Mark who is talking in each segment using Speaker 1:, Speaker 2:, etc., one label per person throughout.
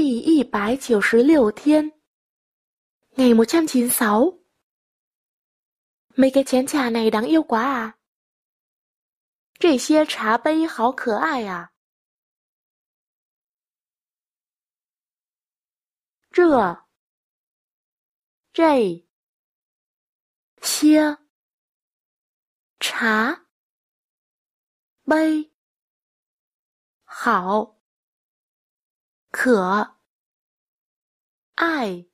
Speaker 1: 第一百九十六天，ngày một trăm chín sáu. Mấy cái chén trà này đáng yêu quá à! 这些茶杯好可爱啊！这、这些茶杯好。可爱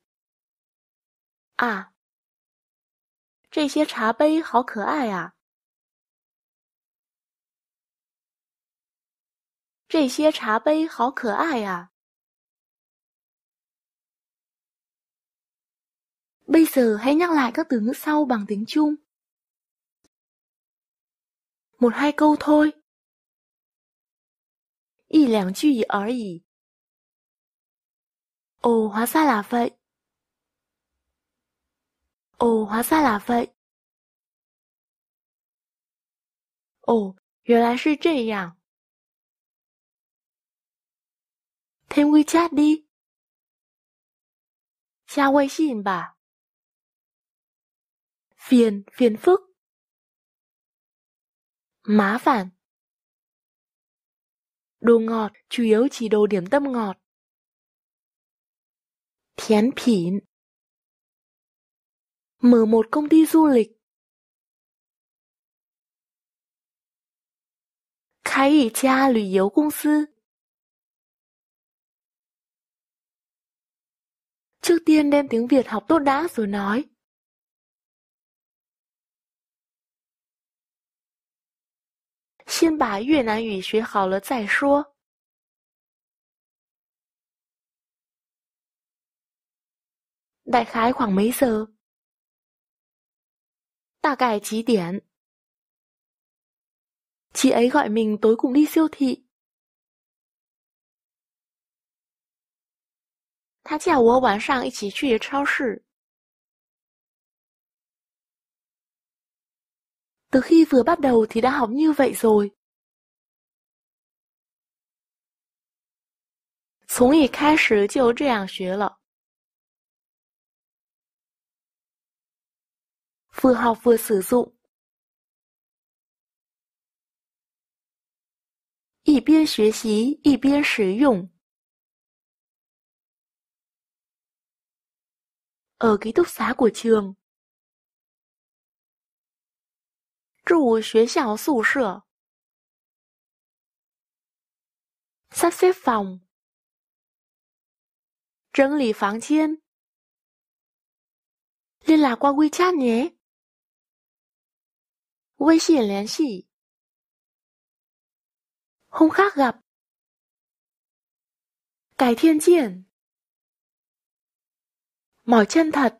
Speaker 1: 啊！这些茶杯好可爱啊！这些茶杯好可爱啊！Bây giờ hãy nhắc lại các từ ngữ sau bằng tiếng Trung. Một hai câu thôi. 一两句而已。哦，滑沙哪飞？哦，滑沙哪飞？哦，原来是这样。天威佳丽，乔威线吧。甜甜福，麻饭，đồ ngọt chủ yếu chỉ đồ điểm tâm ngọt。Thiến mở một công ty du lịch khai một gia lữ yếu công sư trước tiên đem tiếng việt học tốt đã rồi nói Xin bà Việt Nam ngữ học 好了再说。Đại khái khoảng mấy giờ? Tạ cải trí điển. Chị ấy gọi mình tối cùng đi siêu thị. Thá à, chào wo bán sang ý chí truy trao sự. Từ khi vừa bắt đầu thì đã học như vậy rồi. Sống ý khai sử chiếu tràng xuế lọ. vừa học vừa sử dụng. ở ký túc xá của trường. 住学校宿舍。Sắp xếp phòng liên lạc qua WeChat nhé. 微信联系 Hôm khác gặp Cải thiên diện Mỏi chân thật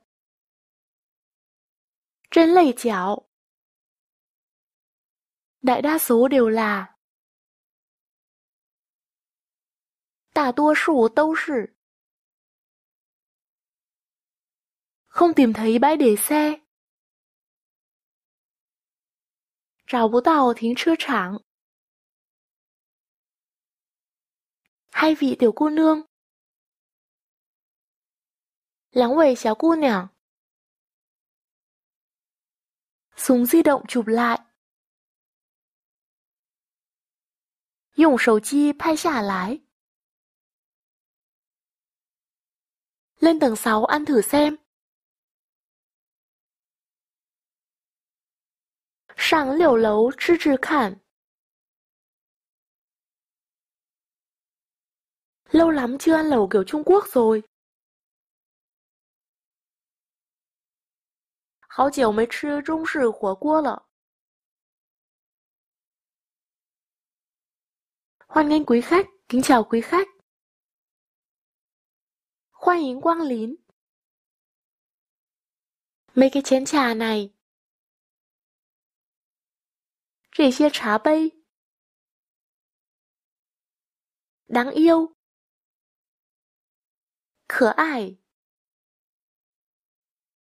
Speaker 1: chân lầy chảo Đại đa số đều là đa tua sủ tâu sử Không tìm thấy bãi để xe 找不到停车场。Hai vị tiểu cô nương. Lắng quẩy xéo cô nhàng. Súng di động chụp lại. Dùng Lên tầng 6 ăn thử xem. 上六楼吃吃看 Lâu lắm chưa ăn lẩu kiểu Trung Quốc rồi. 好久没吃中式火锅了。Hoan nghênh quý khách, kính chào quý khách. Hoan nghênh quang lín. Mấy cái chén trà này 这些茶杯，难忧，可爱。